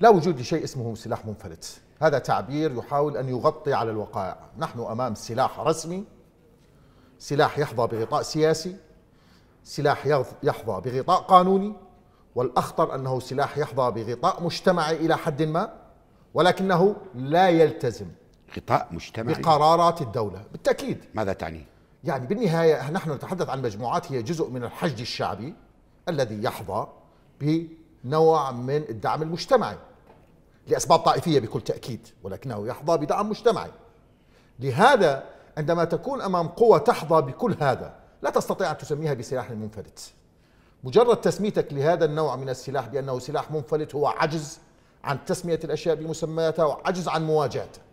لا وجود لشيء اسمه سلاح منفلت هذا تعبير يحاول أن يغطي على الوقائع نحن أمام سلاح رسمي سلاح يحظى بغطاء سياسي سلاح يحظى بغطاء قانوني والأخطر أنه سلاح يحظى بغطاء مجتمعي إلى حد ما ولكنه لا يلتزم غطاء مجتمعي بقرارات الدولة بالتأكيد ماذا تعني؟ يعني بالنهاية نحن نتحدث عن مجموعات هي جزء من الحشد الشعبي الذي يحظى نوع من الدعم المجتمعي لأسباب طائفية بكل تأكيد ولكنه يحظى بدعم مجتمعي لهذا عندما تكون أمام قوة تحظى بكل هذا لا تستطيع أن تسميها بسلاح منفلت مجرد تسميتك لهذا النوع من السلاح بأنه سلاح منفلت هو عجز عن تسمية الأشياء بمسمياتها وعجز عن مواجهتها